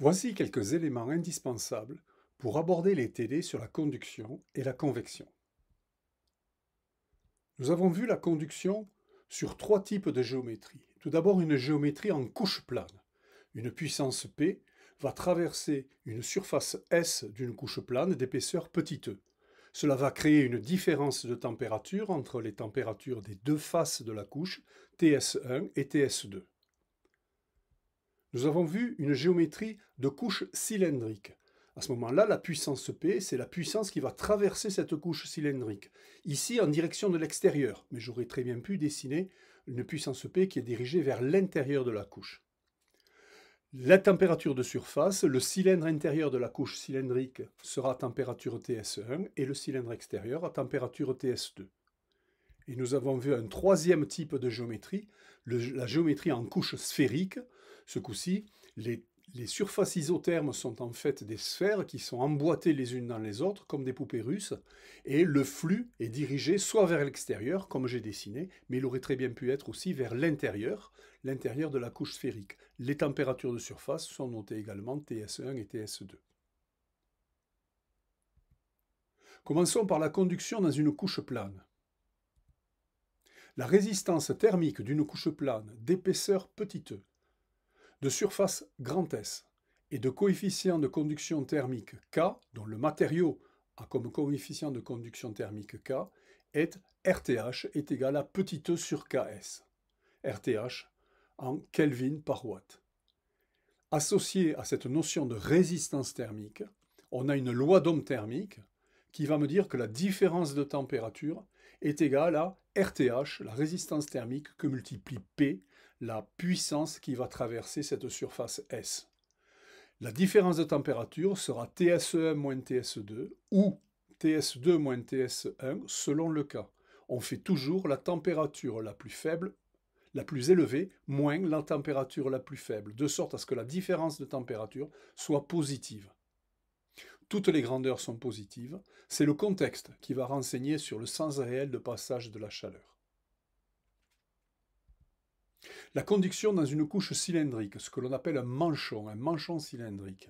Voici quelques éléments indispensables pour aborder les TD sur la conduction et la convection. Nous avons vu la conduction sur trois types de géométrie. Tout d'abord, une géométrie en couche plane. Une puissance P va traverser une surface S d'une couche plane d'épaisseur petite e. Cela va créer une différence de température entre les températures des deux faces de la couche, TS1 et TS2. Nous avons vu une géométrie de couche cylindrique. À ce moment-là, la puissance P, c'est la puissance qui va traverser cette couche cylindrique. Ici, en direction de l'extérieur, mais j'aurais très bien pu dessiner une puissance P qui est dirigée vers l'intérieur de la couche. La température de surface, le cylindre intérieur de la couche cylindrique sera à température TS1 et le cylindre extérieur à température TS2. Et nous avons vu un troisième type de géométrie, la géométrie en couche sphérique, ce coup-ci, les, surfaces isothermes sont en fait des sphères qui sont emboîtées les unes dans les autres, comme des poupées russes, et le flux est dirigé soit vers l'extérieur, comme j'ai dessiné, mais il aurait très bien pu être aussi vers l'intérieur, l'intérieur de la couche sphérique. Les températures de surface sont notées également TS1 et TS2. Commençons par la conduction dans une couche plane. La résistance thermique d'une couche plane d'épaisseur petite e de surface grand S et de coefficient de conduction thermique K, dont le matériau a comme coefficient de conduction thermique K, est RTH est égal à petit e sur Ks. RTH en Kelvin par watt. Associé à cette notion de résistance thermique, on a une loi d'homme thermique qui va me dire que la différence de température est égale à RTH, la résistance thermique, que multiplie P la puissance qui va traverser cette surface S. La différence de température sera tse 1 moins TS2 ou TS2 moins TS1 selon le cas. On fait toujours la température la plus faible, la plus élevée, moins la température la plus faible, de sorte à ce que la différence de température soit positive. Toutes les grandeurs sont positives, c'est le contexte qui va renseigner sur le sens réel de passage de la chaleur. La conduction dans une couche cylindrique, ce que l'on appelle un manchon, un manchon cylindrique.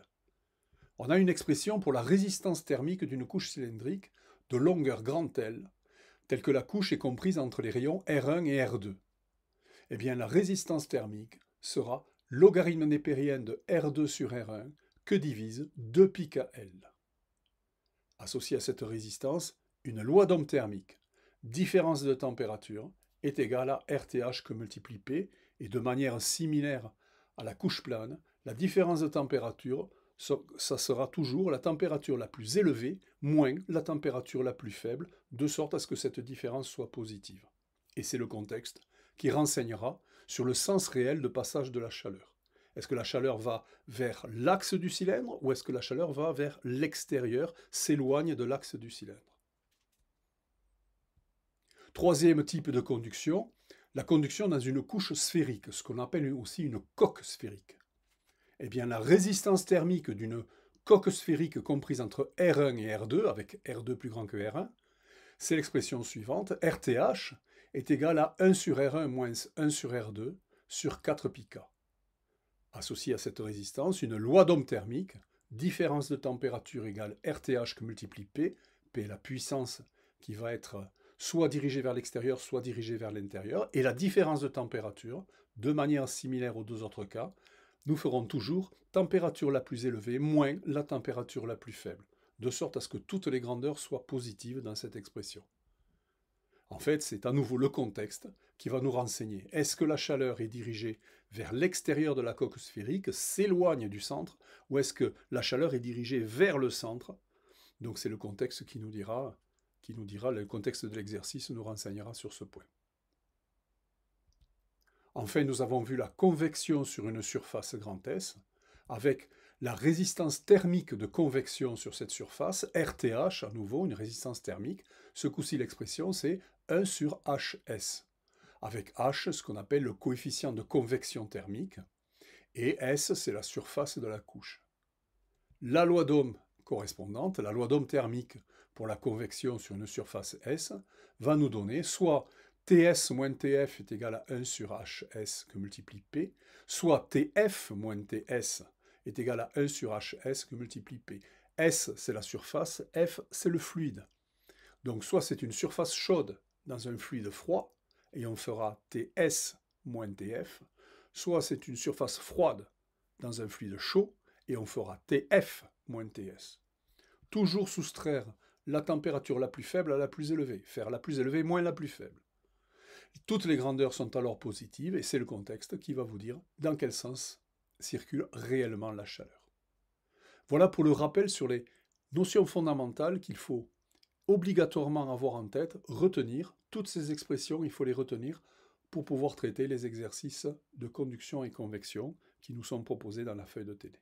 On a une expression pour la résistance thermique d'une couche cylindrique de longueur grand L, telle que la couche est comprise entre les rayons R1 et R2. Eh bien, la résistance thermique sera logarithme népérien de R2 sur R1 que divise 2 pi L. Associée à cette résistance, une loi d'homme thermique. Différence de température est égale à RTH que multiplie P et de manière similaire à la couche plane, la différence de température, ça sera toujours la température la plus élevée moins la température la plus faible, de sorte à ce que cette différence soit positive. Et c'est le contexte qui renseignera sur le sens réel de passage de la chaleur. Est-ce que la chaleur va vers l'axe du cylindre ou est-ce que la chaleur va vers l'extérieur, s'éloigne de l'axe du cylindre Troisième type de conduction, la conduction dans une couche sphérique, ce qu'on appelle aussi une coque sphérique. Eh bien, la résistance thermique d'une coque sphérique comprise entre R1 et R2, avec R2 plus grand que R1, c'est l'expression suivante, RTH est égal à 1 sur R1 moins 1 sur R2 sur 4 k. Associée à cette résistance, une loi d'homme thermique, différence de température égale RTH que multiplie P, P est la puissance qui va être soit dirigé vers l'extérieur, soit dirigé vers l'intérieur, et la différence de température, de manière similaire aux deux autres cas, nous ferons toujours température la plus élevée moins la température la plus faible, de sorte à ce que toutes les grandeurs soient positives dans cette expression. En fait, c'est à nouveau le contexte qui va nous renseigner. Est-ce que la chaleur est dirigée vers l'extérieur de la coque sphérique, s'éloigne du centre, ou est-ce que la chaleur est dirigée vers le centre Donc c'est le contexte qui nous dira qui nous dira le contexte de l'exercice, nous renseignera sur ce point. Enfin, nous avons vu la convection sur une surface S, avec la résistance thermique de convection sur cette surface, RTH à nouveau, une résistance thermique. Ce coup-ci, l'expression, c'est 1 sur HS, avec H, ce qu'on appelle le coefficient de convection thermique, et S, c'est la surface de la couche. La loi d'Ohm correspondante, la loi d'Ohm thermique, pour la convection sur une surface S va nous donner soit TS moins TF est égal à 1 sur HS que multiplie P, soit TF moins TS est égal à 1 sur HS que multiplie P. S, c'est la surface, F, c'est le fluide. Donc soit c'est une surface chaude dans un fluide froid, et on fera TS moins TF, soit c'est une surface froide dans un fluide chaud, et on fera TF moins TS. Toujours soustraire la température la plus faible à la plus élevée, faire la plus élevée moins la plus faible. Toutes les grandeurs sont alors positives et c'est le contexte qui va vous dire dans quel sens circule réellement la chaleur. Voilà pour le rappel sur les notions fondamentales qu'il faut obligatoirement avoir en tête, retenir. Toutes ces expressions, il faut les retenir pour pouvoir traiter les exercices de conduction et convection qui nous sont proposés dans la feuille de TD.